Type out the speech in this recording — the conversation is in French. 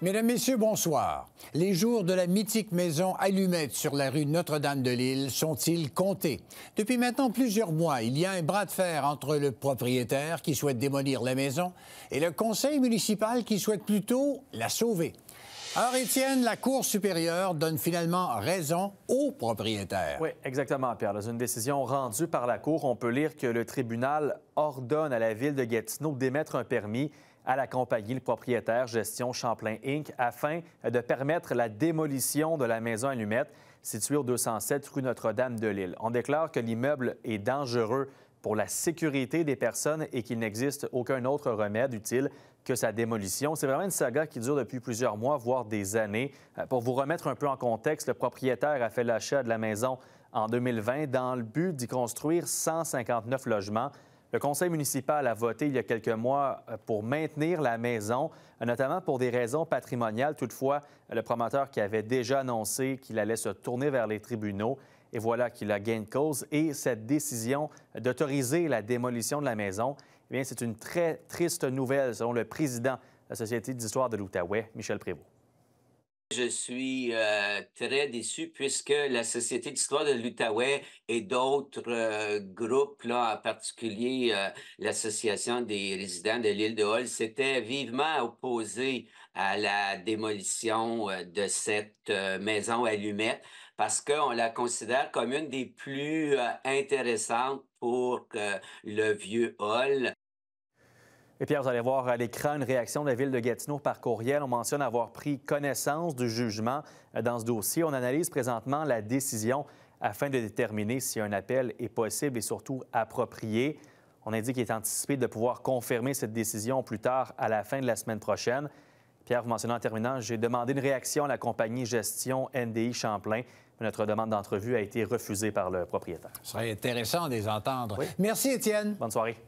Mesdames, Messieurs, bonsoir. Les jours de la mythique maison Allumette sur la rue Notre-Dame-de-Lille sont-ils comptés? Depuis maintenant plusieurs mois, il y a un bras de fer entre le propriétaire qui souhaite démolir la maison et le conseil municipal qui souhaite plutôt la sauver. Alors, Étienne, la Cour supérieure donne finalement raison au propriétaire. Oui, exactement, Pierre. Dans une décision rendue par la Cour, on peut lire que le tribunal ordonne à la ville de Gatineau d'émettre un permis à la compagnie, le propriétaire Gestion Champlain Inc., afin de permettre la démolition de la maison allumette située au 207 rue Notre-Dame de Lille. On déclare que l'immeuble est dangereux pour la sécurité des personnes et qu'il n'existe aucun autre remède utile que sa démolition. C'est vraiment une saga qui dure depuis plusieurs mois, voire des années. Euh, pour vous remettre un peu en contexte, le propriétaire a fait l'achat de la maison en 2020 dans le but d'y construire 159 logements le conseil municipal a voté il y a quelques mois euh, pour maintenir la maison, notamment pour des raisons patrimoniales. Toutefois, le promoteur qui avait déjà annoncé qu'il allait se tourner vers les tribunaux, et voilà qu'il a gain de cause. Et cette décision d'autoriser la démolition de la maison, eh bien, c'est une très triste nouvelle selon le président de la Société d'histoire de l'Outaouais, Michel Prévost. Je suis euh, très déçu puisque la Société d'histoire de l'Outaouais et d'autres euh, groupes, en particulier euh, l'Association des résidents de l'île de Hall, s'étaient vivement opposés à la démolition de cette maison allumette parce qu'on la considère comme une des plus intéressantes pour le vieux Hall. Et Pierre, vous allez voir à l'écran une réaction de la ville de Gatineau par courriel. On mentionne avoir pris connaissance du jugement euh, dans ce dossier. On analyse présentement la décision afin de déterminer si un appel est possible et surtout approprié. On indique qu'il est anticipé de pouvoir confirmer cette décision plus tard à la fin de la semaine prochaine. Pierre, vous mentionnez en terminant, j'ai demandé une réaction à la compagnie Gestion NDI Champlain. Notre demande d'entrevue a été refusée par le propriétaire. Ce serait intéressant de les entendre. Merci, Étienne. Bonne soirée.